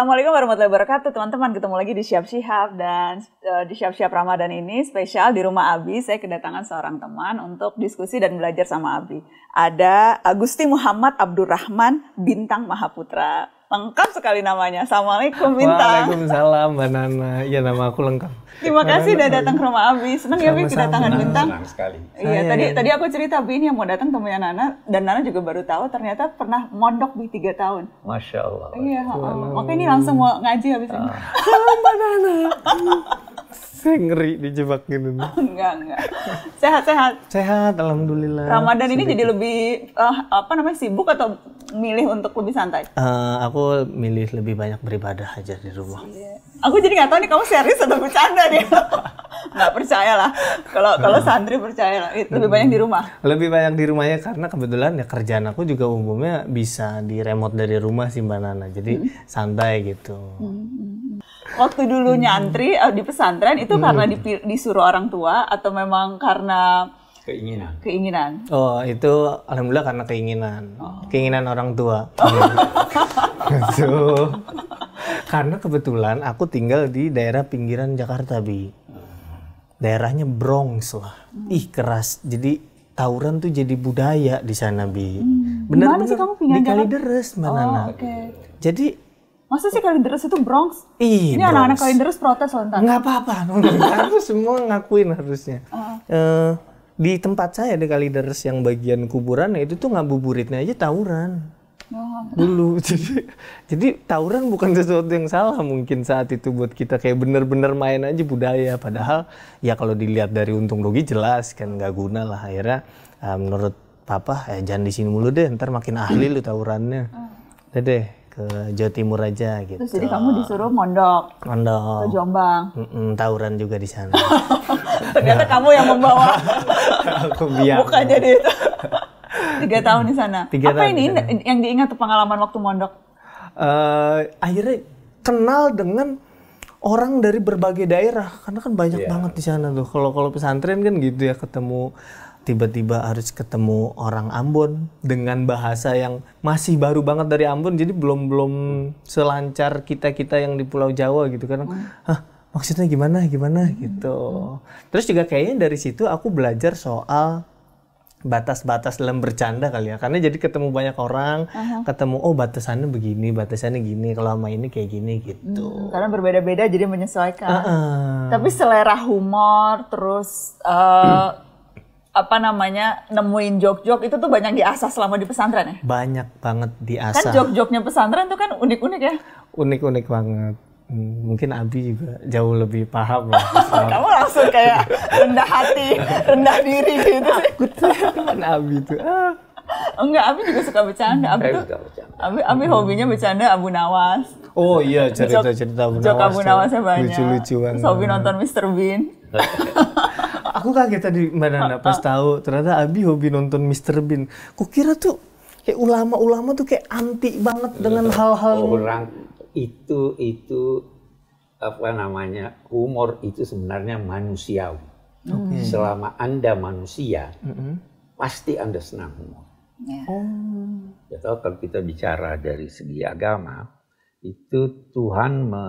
Assalamualaikum warahmatullahi wabarakatuh teman-teman ketemu lagi di Siap Siap dan uh, di Siap Siap Ramadan ini spesial di rumah Abi saya kedatangan seorang teman untuk diskusi dan belajar sama Abi ada Agusti Muhammad Abdurrahman Bintang Mahaputra Lengkap sekali namanya. Assalamualaikum minta. Waalaikumsalam Mbak Nana. Iya nama aku lengkap. Terima kasih udah datang ke rumah Abi. Senang ya Bi kedatangan Bintang. Senang sekali. Iya, tadi ya. tadi aku cerita Bi ini yang mau datang temunya Nana dan Nana juga baru tahu ternyata pernah mondok Bi tiga tahun. Masya Allah. Iya, oh. ini langsung mau ngaji habis ini. Salam ah. Mbak Nana. Saya ngeri dijebak gitu. Oh, enggak, enggak. Sehat-sehat. Sehat, alhamdulillah. Ramadan ini jadi lebih uh, apa namanya sibuk atau milih untuk lebih santai? Uh, aku milih lebih banyak beribadah aja di rumah. Iya. Aku jadi nggak tahu nih kamu serius atau bercanda nih. nggak percaya lah. Kalau kalau eh. santri percaya lah, lebih hmm. banyak di hmm. rumah. Lebih banyak di rumahnya karena kebetulan ya kerjaan aku juga umumnya bisa di remote dari rumah sih mbak Nana. Jadi hmm. santai gitu. Hmm. hmm waktu dulu hmm. nyantri hmm. di pesantren itu hmm. karena disuruh orang tua atau memang karena keinginan keinginan oh itu alhamdulillah karena keinginan oh. keinginan orang tua so, gitu. karena kebetulan aku tinggal di daerah pinggiran Jakarta bi daerahnya Bronx lah hmm. ih keras jadi tawuran tuh jadi budaya di sana bi hmm. benar-benar di Kalideres mana oh, okay. jadi Masa sih Kalideres itu Bronx? Ih, Ini anak-anak Kalideres protes loh ntar. Nggak apa-apa. harus semua ngakuin harusnya. Uh. Uh, di tempat saya di Kalideres yang bagian kuburan ya itu tuh ngabuburitnya aja tawuran. Oh. dulu jadi jadi tawuran bukan sesuatu yang salah mungkin saat itu buat kita kayak bener-bener main aja budaya padahal ya kalau dilihat dari untung rugi jelas kan nggak guna lah akhirnya uh, menurut papa eh, jangan di sini mulu deh ntar makin ahli lu tawurannya ah. udah deh ke Jawa Timur aja gitu. Terus jadi kamu disuruh mondok. Mondok. Ke Jombang. Mm -mm, tawuran juga di sana. Ternyata kamu yang membawa. Aku biar. Bukan jadi itu. Tiga tahun di sana. Tiga Apa tahun ini sana. yang diingat pengalaman waktu mondok? Uh, akhirnya kenal dengan orang dari berbagai daerah karena kan banyak yeah. banget di sana tuh. Kalau kalau pesantren kan gitu ya ketemu tiba-tiba harus ketemu orang Ambon dengan bahasa yang masih baru banget dari Ambon jadi belum belum selancar kita kita yang di Pulau Jawa gitu kan hmm. Hah, maksudnya gimana gimana hmm. gitu terus juga kayaknya dari situ aku belajar soal batas-batas dalam bercanda kali ya karena jadi ketemu banyak orang uh-huh. ketemu oh batasannya begini batasannya gini kalau sama ini kayak gini gitu hmm, karena berbeda-beda jadi menyesuaikan uh-uh. tapi selera humor terus uh, hmm apa namanya nemuin jok-jok itu tuh banyak diasah selama di pesantren ya? Banyak banget kan diasah. Kan jok-joknya pesantren tuh kan unik-unik ya? Unik-unik banget. Hmm, mungkin Abi juga jauh lebih paham ya. lah. Kamu langsung kayak rendah hati, rendah diri gitu. Aku tuh kan Abi tuh. Ah. Enggak, Abi juga suka bercanda. Abi tuh, Abi, Abi hobinya bercanda Abu Nawas. Oh iya, cerita-cerita Abu Nawas. Jok Abu Nawasnya banyak. Lucu-lucuan. Terus hobi nonton Mr. Bean. aku kaget tadi mbak Nanda pas ah, ah. tahu ternyata Abi hobi nonton Mr Bean. Kukira tuh kayak ulama-ulama tuh kayak anti banget dengan hal-hal orang itu itu apa namanya humor itu sebenarnya manusiawi. Okay. Selama anda manusia -hmm. pasti anda senang humor. Yeah. Oh. Ya kalau kita bicara dari segi agama itu Tuhan me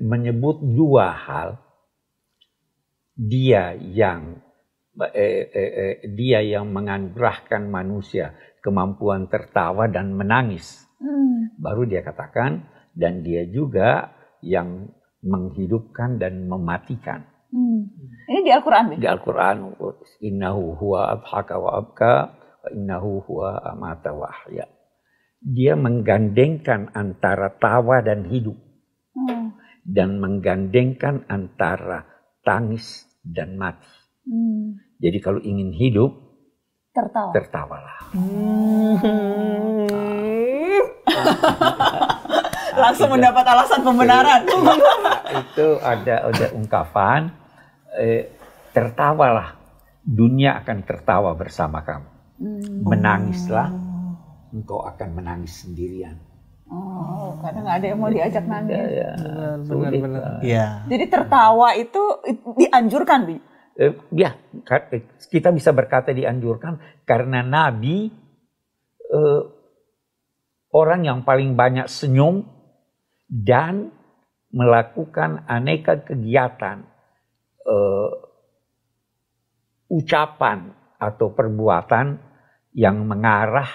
menyebut dua hal dia yang eh, eh, eh, dia yang menganugerahkan manusia kemampuan tertawa dan menangis. Hmm. Baru dia katakan dan dia juga yang menghidupkan dan mematikan. Hmm. Ini di Al-Qur'an ya? Di Al-Qur'an innahu huwa abhaka wa abka wa innahu huwa amata wa ahya. Dia menggandengkan antara tawa dan hidup. Hmm. Dan menggandengkan antara tangis dan mati. Hmm. Jadi kalau ingin hidup, tertawa. Tertawalah. Hmm. Langsung mendapat alasan pembenaran. itu ada ada ungkapan eh, tertawalah, dunia akan tertawa bersama kamu. Hmm. Menangislah, engkau akan menangis sendirian. Oh nggak ada yang mau diajak iya, nangis ya, ya. benar benar ya. jadi tertawa itu dianjurkan bi ya kita bisa berkata dianjurkan karena Nabi eh, orang yang paling banyak senyum dan melakukan aneka kegiatan eh, ucapan atau perbuatan yang mengarah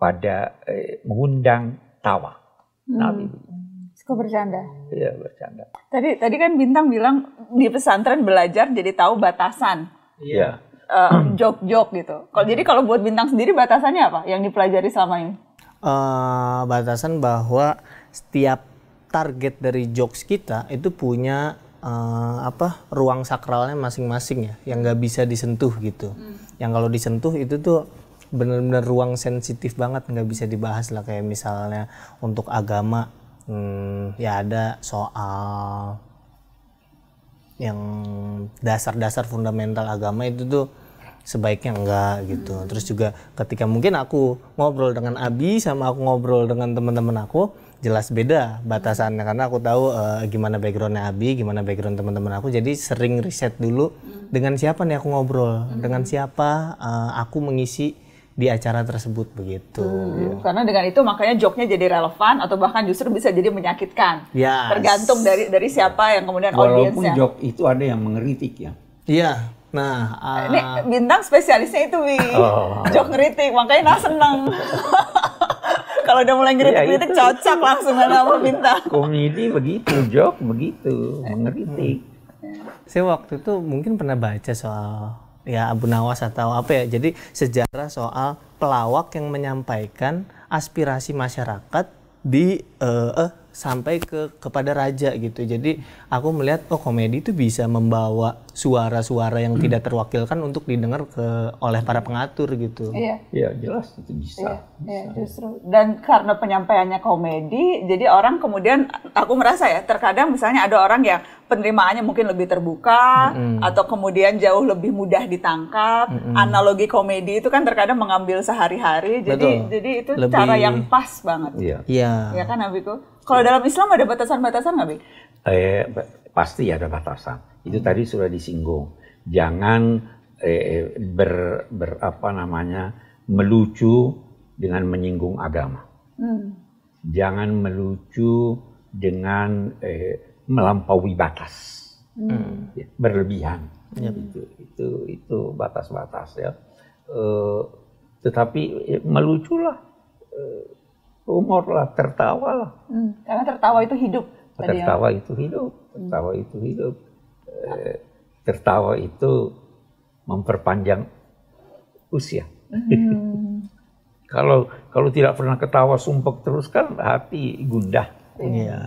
pada eh, mengundang tawa. Nabi. Hmm. Suka bercanda. Iya bercanda. Tadi tadi kan bintang bilang di pesantren belajar jadi tahu batasan. Iya. Uh, jok-jok gitu. Kalau jadi kalau buat bintang sendiri batasannya apa yang dipelajari selama ini? Uh, batasan bahwa setiap target dari jokes kita itu punya uh, apa ruang sakralnya masing-masing ya yang nggak bisa disentuh gitu. Hmm. Yang kalau disentuh itu tuh benar-benar ruang sensitif banget nggak bisa dibahas lah kayak misalnya untuk agama hmm, ya ada soal yang dasar-dasar fundamental agama itu tuh sebaiknya enggak gitu. Hmm. Terus juga ketika mungkin aku ngobrol dengan Abi sama aku ngobrol dengan teman-teman aku jelas beda batasannya karena aku tahu uh, gimana backgroundnya Abi, gimana background teman-teman aku. Jadi sering riset dulu hmm. dengan siapa nih aku ngobrol, hmm. dengan siapa uh, aku mengisi di acara tersebut begitu. Hmm, iya. Karena dengan itu makanya joknya jadi relevan atau bahkan justru bisa jadi menyakitkan. Yes. Tergantung dari dari siapa yang kemudian audiensnya. Walaupun jok itu ada yang mengeritik ya. Iya. Nah, uh... ini bintang spesialisnya itu wi oh. jok ngeritik makanya nah seneng. Kalau udah mulai iya, ngeritik-ngeritik ya, cocok langsung sama bintang. Komedi begitu, jok begitu, hmm. mengeritik. Saya waktu itu mungkin pernah baca soal ya Abu Nawas atau apa ya. Jadi sejarah soal pelawak yang menyampaikan aspirasi masyarakat di eh, uh, uh, sampai ke kepada raja gitu. Jadi aku melihat oh komedi itu bisa membawa suara-suara yang tidak terwakilkan untuk didengar ke oleh para pengatur gitu. Iya. Iya, jelas itu bisa. Iya, iya bisa. iya justru. Dan karena penyampaiannya komedi, jadi orang kemudian aku merasa ya terkadang misalnya ada orang yang penerimaannya mungkin lebih terbuka hmm atau kemudian jauh lebih mudah ditangkap. hmm Analogi komedi itu kan terkadang mengambil sehari-hari. Jadi jadi itu lebih... cara yang pas banget. Iya. Iya. Ya kan Abiku? Kalau dalam Islam ada batasan-batasan nggak, Bi? Eh, pasti ada batasan. Itu tadi sudah disinggung. Jangan eh, eh, ber, ber apa namanya melucu dengan menyinggung agama. Hmm. Jangan melucu dengan eh, melampaui batas, hmm. hmm. Ya, berlebihan. Hmm. Itu itu itu batas-batas ya. Eh, tetapi eh, lah. Eh, humor lah, tertawa lah. Hmm, karena tertawa itu hidup. Ya. Tertawa itu hidup, tertawa hmm. itu hidup. Eh, tertawa itu memperpanjang usia. Hmm. kalau kalau tidak pernah ketawa sumpek terus kan hati gundah. Iya.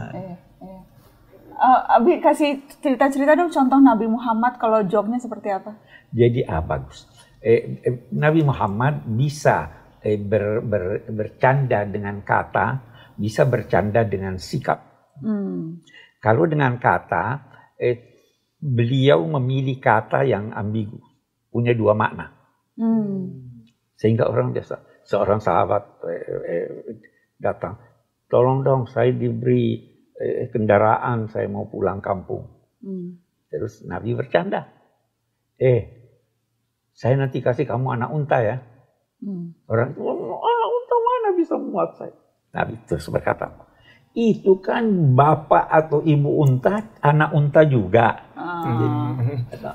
Uh, Abi kasih cerita-cerita dong contoh Nabi Muhammad kalau jognya seperti apa? Jadi ah bagus. Eh, eh, Nabi Muhammad bisa eh, ber, ber, bercanda dengan kata bisa bercanda dengan sikap. Hmm. Kalau dengan kata, eh, beliau memilih kata yang ambigu, punya dua makna. Hmm. Sehingga orang biasa, seorang sahabat eh, eh, datang, tolong dong saya diberi eh, kendaraan, saya mau pulang kampung. Hmm. Terus Nabi bercanda, eh saya nanti kasih kamu anak unta ya. Hmm. Orang itu, oh, ah, untuk mana bisa muat saya? Nabi terus berkata, itu kan bapak atau ibu unta, anak unta juga. Ah. Jadi,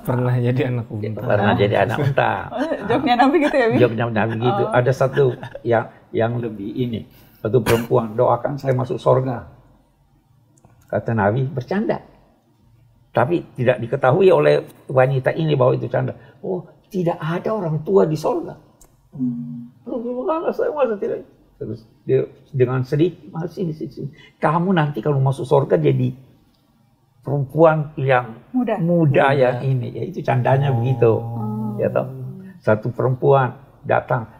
Pernah jadi anak unta. Pernah jadi anak unta. jawabnya Nabi gitu ya, Joknya Nabi gitu. Oh. Ada satu yang yang lebih ini. Satu perempuan, doakan saya masuk sorga. Kata Nabi, bercanda. Tapi tidak diketahui oleh wanita ini bahwa itu canda. Oh, tidak ada orang tua di sorga. Hmm. saya masa tidak. Terus dia dengan sedih masih di sini. Kamu nanti kalau masuk surga jadi perempuan yang muda, muda, muda. yang ini. Ya itu candanya oh. begitu. Oh. Ya toh. Satu perempuan datang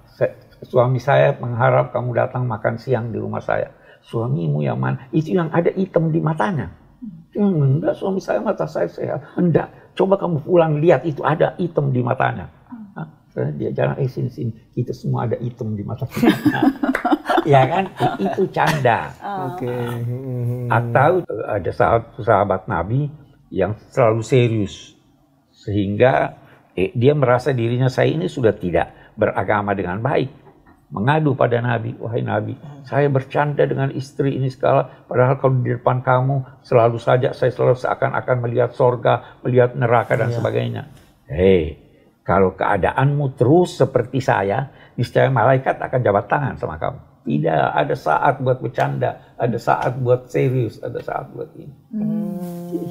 suami saya mengharap kamu datang makan siang di rumah saya. Suamimu yang mana? Itu yang ada hitam di matanya. Hmm, enggak suami saya mata saya sehat. Enggak. Coba kamu pulang lihat itu ada hitam di matanya. Hmm Eh, dia jalan, eh sini kita semua ada hitam di mata kita. ya kan? Nah, itu canda. Oh. Oke. Atau ada sahabat, Nabi yang selalu serius. Sehingga eh, dia merasa dirinya saya ini sudah tidak beragama dengan baik. Mengadu pada Nabi, wahai Nabi, saya bercanda dengan istri ini sekali, padahal kalau di depan kamu selalu saja saya selalu seakan-akan melihat sorga, melihat neraka dan iya. sebagainya. Hei, eh, kalau keadaanmu terus seperti saya, niscaya malaikat akan jabat tangan sama kamu. Tidak ada saat buat bercanda, ada saat buat serius, ada saat buat ini. Hmm.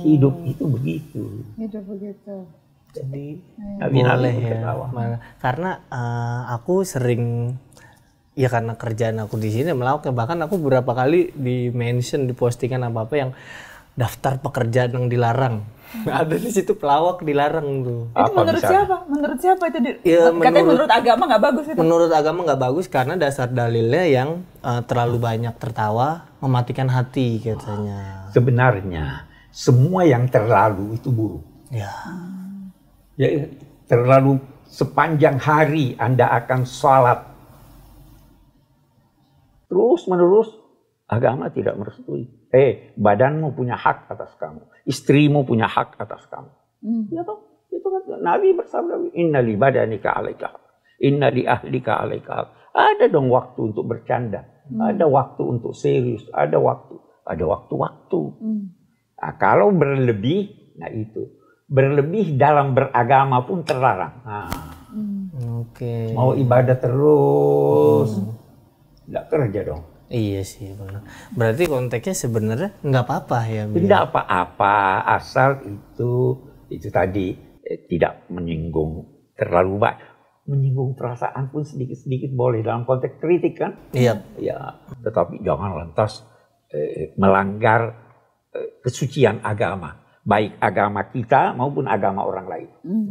Hidup itu begitu. Hidup begitu. Jadi hmm. Nabi boleh ya. Ketawa. Karena uh, aku sering ya karena kerjaan aku di sini melauk bahkan aku beberapa kali di mention di postingan apa apa yang daftar pekerjaan yang dilarang ada di situ pelawak dilarang tuh. Itu Apa menurut misalnya? siapa? Menurut siapa itu? Di... Ya, Katanya menurut, menurut agama nggak bagus itu. Menurut agama nggak bagus karena dasar dalilnya yang uh, terlalu banyak tertawa mematikan hati katanya. Sebenarnya semua yang terlalu itu buruk. Ya. Ya terlalu sepanjang hari Anda akan sholat terus menerus agama tidak merestui eh badanmu punya hak atas kamu, istrimu punya hak atas kamu. Hmm. Ya toh, itu kan Nabi bersabda, inna li badanika alaika, inna li ahlika alaika. Ada dong waktu untuk bercanda, hmm. ada waktu untuk serius, ada waktu, ada waktu-waktu. Hmm. Nah, kalau berlebih, nah itu berlebih dalam beragama pun terlarang. Nah, hmm. Oke. Okay. Mau ibadah terus, tidak hmm. kerja dong. Iya sih benar. Berarti konteksnya sebenarnya nggak apa-apa ya. Tidak ya? apa-apa asal itu itu tadi eh, tidak menyinggung terlalu banyak menyinggung perasaan pun sedikit-sedikit boleh dalam konteks kritik kan? Iya. Ya, tetapi jangan lantas eh, melanggar eh, kesucian agama, baik agama kita maupun agama orang lain. Mm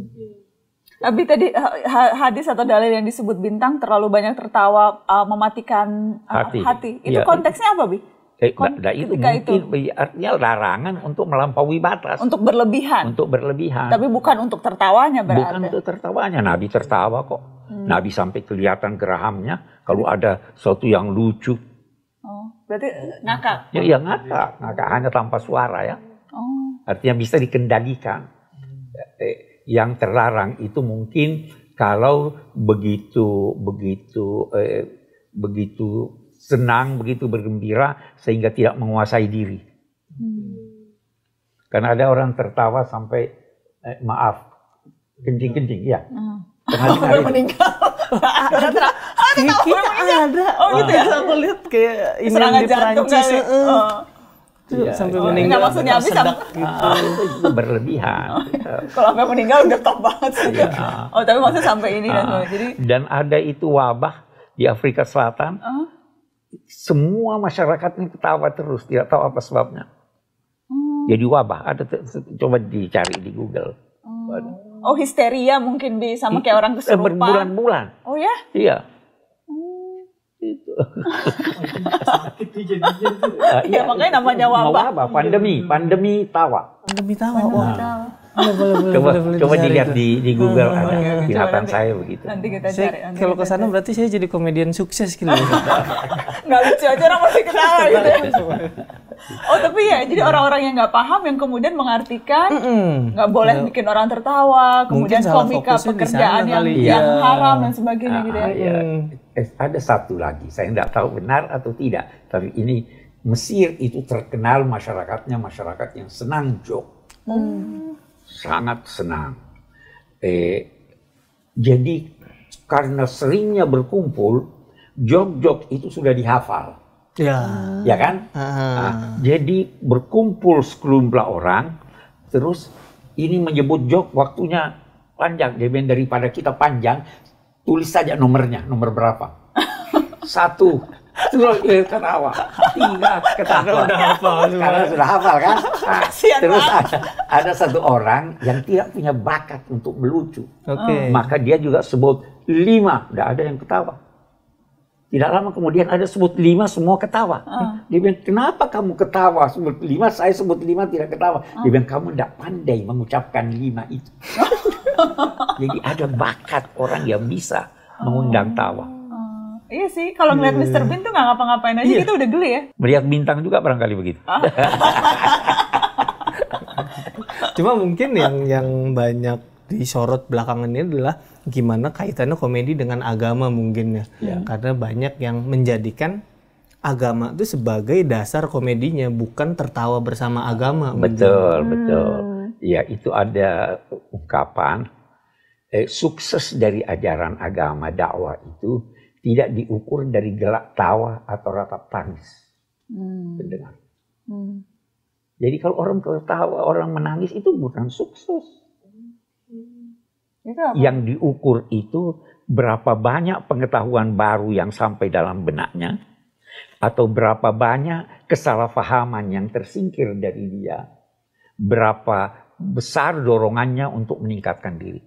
tapi tadi eh, hadis atau dalil yang disebut bintang terlalu banyak tertawa uh, mematikan uh, hati. hati. Itu ya, konteksnya apa, Bi? Eh, Kon nah, nah itu mungkin itu. artinya larangan untuk melampaui batas. Untuk berlebihan. Untuk berlebihan. Tapi bukan untuk tertawanya berarti. Bukan untuk tertawanya. Nabi tertawa kok. Hmm. Nabi sampai kelihatan gerahamnya kalau ada sesuatu yang lucu. Oh, berarti ngakak. Ya, ya ngakak. Ngakak hanya tanpa suara ya. Oh. Artinya bisa dikendalikan. Hmm. Eh, yang terlarang itu mungkin kalau begitu begitu eh, begitu senang, begitu bergembira sehingga tidak menguasai diri. Hmm. Karena ada orang tertawa sampai eh, maaf kencing-kencing, ya. Hmm. meninggal. ada, ah, ada, Oh ada, ada, ada, ada, kayak ada, ada, ada, Gitu ya, sampai ya. meninggal. maksudnya habis sama. Gitu. Ah, berlebihan. Kalau sampai meninggal udah top banget Ya. Oh, tapi maksudnya sampai ini kan, ah. kan. Jadi dan ada itu wabah di Afrika Selatan. Uh. Semua masyarakat ini ketawa terus, tidak tahu apa sebabnya. Hmm. Jadi wabah, ada coba dicari di Google. Hmm. Oh, histeria mungkin di sama kayak orang eh, kesurupan. Berbulan-bulan. Oh ya? Iya. Itu. Sakit iya, ah, iya makanya namanya wabah. wabah. Pandemi, pandemi tawa. Pandemi tawa. wow. Boleh, boleh, boleh, coba boleh, boleh coba dilihat di, di Google ada kelihatan saya begitu. Nanti kita cari. Saya, nanti kalau ke sana berarti saya jadi komedian sukses gitu. Enggak lucu aja orang masih ketawa gitu. Ya oh tapi ya jadi orang-orang yang nggak paham yang kemudian mengartikan nggak mm -mm. boleh iya. bikin orang tertawa kemudian komika pekerjaan yang, yang iya. haram dan sebagainya ah, gitu ah, ya. Iya. Eh, eh, ada satu lagi saya nggak tahu benar atau tidak tapi ini Mesir itu terkenal masyarakatnya masyarakat yang senang jok hmm. sangat senang eh, jadi karena seringnya berkumpul jok-jok itu sudah dihafal Ya. Ah. Ya kan? Ah. Nah, jadi berkumpul sekelumplah orang, terus ini menyebut jok waktunya panjang. Dia daripada kita panjang, tulis saja nomornya, nomor berapa. Satu, Terus ya, eh, ketawa. Tiga ketawa. Karena sudah hafal. Karena sudah hafal kan. Nah, terus ada, ada satu orang yang tidak punya bakat untuk melucu. Okay. Maka dia juga sebut lima. Tidak ada yang ketawa. Tidak lama kemudian ada sebut lima semua ketawa. Uh. Dia bilang, kenapa kamu ketawa? Sebut lima, saya sebut lima tidak ketawa. Uh. Dia bilang, kamu tidak pandai mengucapkan lima itu. Jadi ada bakat orang yang bisa mengundang oh. tawa. Uh. Iya sih, kalau ngeliat uh. Iya. Mr. Bean tuh nggak ngapa-ngapain aja, iya. kita udah geli ya. Melihat bintang juga barangkali begitu. Cuma mungkin yang yang banyak disorot belakangan ini adalah gimana kaitannya komedi dengan agama mungkin ya. ya. Karena banyak yang menjadikan agama itu sebagai dasar komedinya bukan tertawa bersama agama. Betul, mungkin. Hmm. betul. Ya, itu ada ungkapan eh, sukses dari ajaran agama dakwah itu tidak diukur dari gelak tawa atau ratap tangis. Hmm. Hmm. Jadi kalau orang tertawa, orang menangis itu bukan sukses. Ya kan? Yang diukur itu berapa banyak pengetahuan baru yang sampai dalam benaknya atau berapa banyak kesalahpahaman yang tersingkir dari dia, berapa besar dorongannya untuk meningkatkan diri.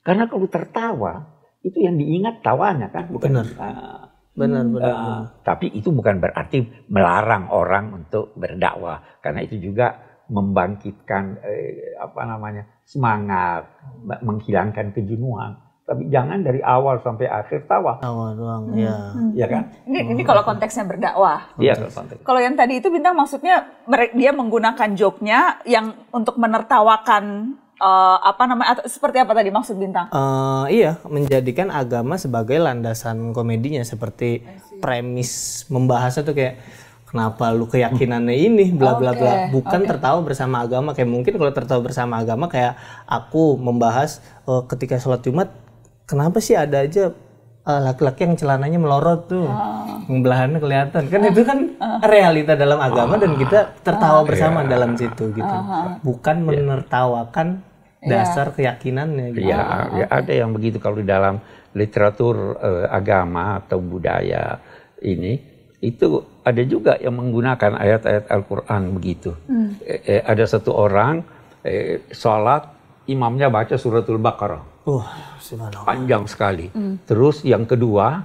Karena kalau tertawa itu yang diingat tawanya kan, bukan benar. Uh, benar, hmm. benar, uh, benar. Tapi itu bukan berarti melarang orang untuk berdakwah, karena itu juga membangkitkan eh, apa namanya semangat, menghilangkan kejenuhan. Tapi jangan dari awal sampai akhir tawa. Tawa doang, hmm. ya. Ya kan? Ini, ini kalau konteksnya berdakwah. Iya, kalau konteks. Kalau yang tadi itu bintang maksudnya dia menggunakan joknya yang untuk menertawakan uh, apa namanya atau seperti apa tadi maksud bintang? Uh, iya, menjadikan agama sebagai landasan komedinya seperti premis membahas itu kayak kenapa lu keyakinannya ini bla bla okay, bukan okay. tertawa bersama agama kayak mungkin kalau tertawa bersama agama kayak aku membahas uh, ketika sholat jumat kenapa sih ada aja laki eh, laki-laki yang celananya melorot tuh, oh. belahannya kelihatan. Kan uh, itu kan uh, realita dalam agama uh, dan ah. kita tertawa uh, bersama yeah. dalam situ gitu. Uh, -huh. Bukan yeah. menertawakan iya. dasar keyakinannya gitu. Iya, ya, okay. ya ada yang begitu kalau di dalam literatur uh, agama atau budaya ini itu ada juga yang menggunakan ayat-ayat Al-Quran begitu. Hmm. Eh, eh, ada satu orang eh, sholat, imamnya baca suratul Baqarah. Uh, panjang sekali. Hmm. Terus yang kedua,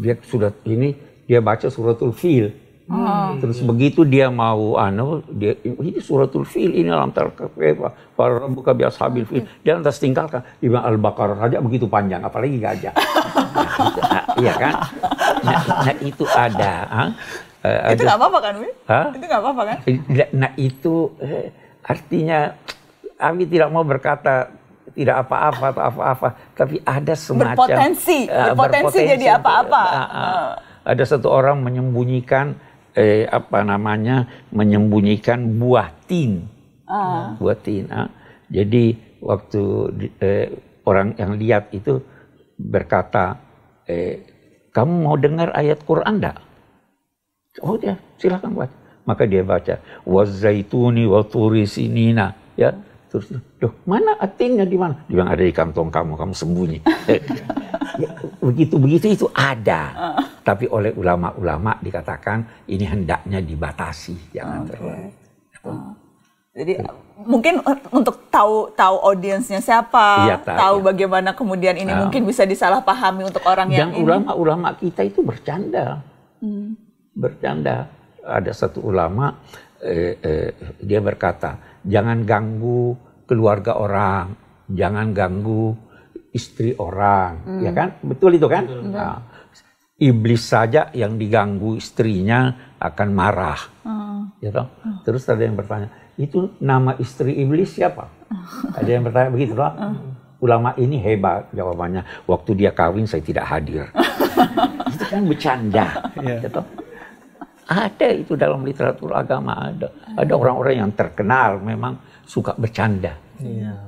dia sudah ini dia baca suratul Fil. Hmm. Terus begitu dia mau anu dia ini suratul fil ini alam tarkafa para buka biasa habil fil dia lantas tinggalkan imam Al-Baqarah saja begitu panjang apalagi gajah. Iya kan? nah, nah itu ada. Uh, itu nggak apa-apa kan, Ha? Itu nggak apa-apa kan? Nah, nah itu eh, artinya kami tidak mau berkata tidak apa-apa atau apa-apa, tapi ada semacam berpotensi, uh, eh, berpotensi, berpotensi jadi apa-apa. Uh, uh, uh. Ada satu orang menyembunyikan eh, apa namanya menyembunyikan buah tin, uh. buah tin. Uh. Jadi waktu eh, orang yang lihat itu berkata eh, kamu mau dengar ayat Quran enggak? Oh ya, silakan baca. Maka dia baca, wazaituni wa turisinina. Ya, terus, loh mana atinnya di mana? Dia bilang ada di kantong kamu, kamu sembunyi. Ya, begitu-begitu itu ada. Tapi oleh ulama-ulama dikatakan ini hendaknya dibatasi, jangan okay. terlalu. Jadi mungkin uh, untuk tahu tahu audiensnya siapa, ya, tahu, tahu ya. bagaimana kemudian ini nah. mungkin bisa disalahpahami untuk orang yang, yang ulama-ulama kita itu bercanda, hmm. bercanda. Ada satu ulama eh, eh, dia berkata jangan ganggu keluarga orang, jangan ganggu istri orang, hmm. ya kan? Betul itu kan? Betul. Nah, iblis saja yang diganggu istrinya akan marah, hmm. ya toh? Ah. Terus ada yang bertanya itu nama istri iblis siapa? Ada yang bertanya begitu ah. Ulama ini hebat jawabannya. Waktu dia kawin saya tidak hadir. itu kan bercanda. Yeah. Gitu. Ada itu dalam literatur agama ada. Ada orang-orang yang terkenal memang suka bercanda. Yeah.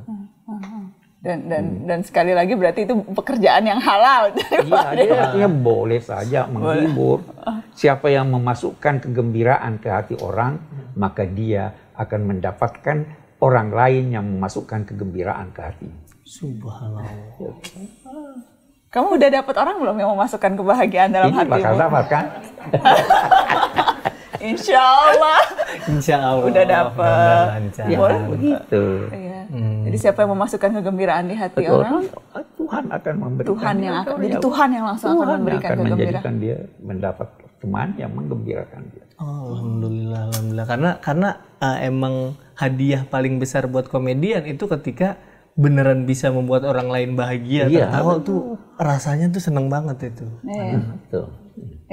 Dan dan hmm. dan sekali lagi berarti itu pekerjaan yang halal. Iya, dia artinya boleh saja menghibur. Ah. Siapa yang memasukkan kegembiraan ke hati orang, maka dia akan mendapatkan orang lain yang memasukkan kegembiraan ke hati. Subhanallah. Kamu udah dapat orang belum yang memasukkan kebahagiaan dalam Ini hatimu? bakal dapat kan? Insya Allah. Insya Allah. Udah dapat. Ya, iya. Hmm. Jadi siapa yang memasukkan kegembiraan di hati Betul. orang, Tuhan akan memberikan. Tuhan yang akan, jadi Tuhan yang langsung Tuhan akan memberikan akan kegembiraan. dia mendapat teman yang menggembirakan dia. Oh, alhamdulillah, alhamdulillah. Karena karena uh, emang hadiah paling besar buat komedian itu ketika beneran bisa membuat orang lain bahagia. Iya, tertawa tuh oh, rasanya tuh seneng banget itu. Iya. Hmm,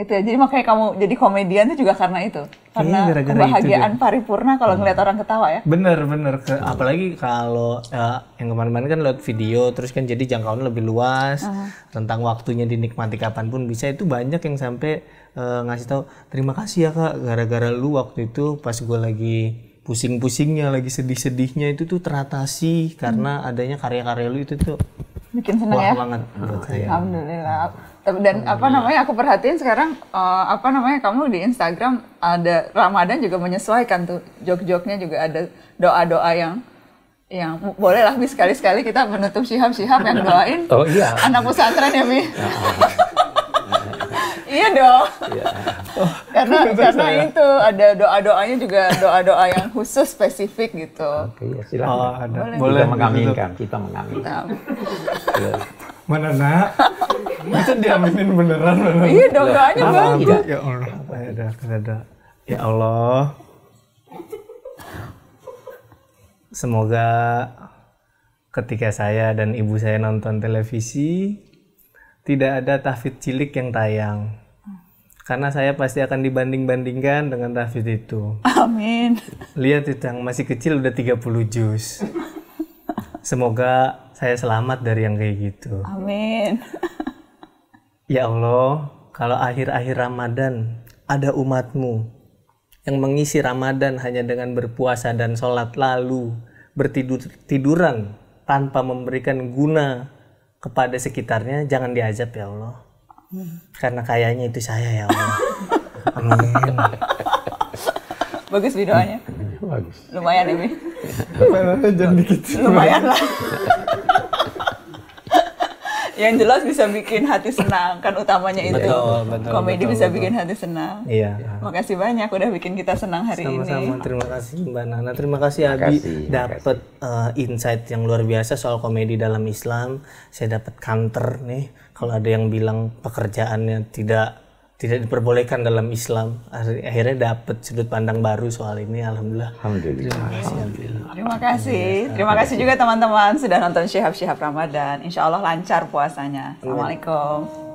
Itu ya. Jadi makanya kamu jadi komedian tuh juga karena itu. Karena iya, gara -gara kebahagiaan itu paripurna kalau ngeliat hmm. orang ketawa ya. Bener bener. Ke, apalagi kalau uh, yang kemarin-kemarin kan lewat video terus kan jadi jangkauan lebih luas. Uh Tentang waktunya dinikmati kapanpun bisa itu banyak yang sampai uh, ngasih tahu terima kasih ya kak gara-gara lu waktu itu pas gue lagi pusing-pusingnya lagi sedih-sedihnya itu tuh teratasi hmm. karena adanya karya-karya lu itu tuh bikin senang Wah, ya banget buat saya. Alhamdulillah. Dan Alhamdulillah. apa namanya aku perhatiin sekarang uh, apa namanya kamu di Instagram ada Ramadan juga menyesuaikan tuh jok-joknya juga ada doa-doa yang yang bolehlah bi sekali-sekali kita menutup sihab-sihab yang doain oh, iya. anak pesantren ya Mi. Ya Iya dong. Iya. karena karena ya. itu ada doa-doanya juga doa-doa yang khusus spesifik gitu. Oke, ya silakan. Oh, ada. Boleh. Kita Boleh. mengaminkan, kita mengaminkan. Iya. Mana nak? Bisa diaminin beneran? beneran. Iya dong, iya. doanya bagus. Ya Allah, ya, ada, ya, ada. Ya Allah. Semoga ketika saya dan ibu saya nonton televisi, tidak ada tahfidz cilik yang tayang karena saya pasti akan dibanding-bandingkan dengan David itu. Amin. Lihat itu yang masih kecil udah 30 juz. Semoga saya selamat dari yang kayak gitu. Amin. Ya Allah, kalau akhir-akhir Ramadan ada umatmu yang mengisi Ramadan hanya dengan berpuasa dan sholat lalu bertidur tiduran tanpa memberikan guna kepada sekitarnya, jangan diajab ya Allah karena kayaknya itu saya ya Allah. Amin. Bagus videonya. Bagus. Lumayan ini. Lumayan dikit. Lumayan lah. Yang jelas bisa bikin hati senang kan utamanya itu. Betul, betul, Komedi betul, bisa betul. bikin hati senang. Iya. Makasih banyak udah bikin kita senang hari Sama-sama. ini. Sama-sama. Terima kasih Mbak Nana. Terima kasih Abi dapat uh, eh, insight yang luar biasa soal komedi dalam Islam. Saya dapat counter nih kalau ada yang bilang pekerjaannya tidak tidak diperbolehkan dalam Islam akhirnya dapat sudut pandang baru soal ini alhamdulillah alhamdulillah terima kasih alhamdulillah. terima kasih terima kasih juga teman-teman sudah nonton Syihab Syihab Ramadan insyaallah lancar puasanya assalamualaikum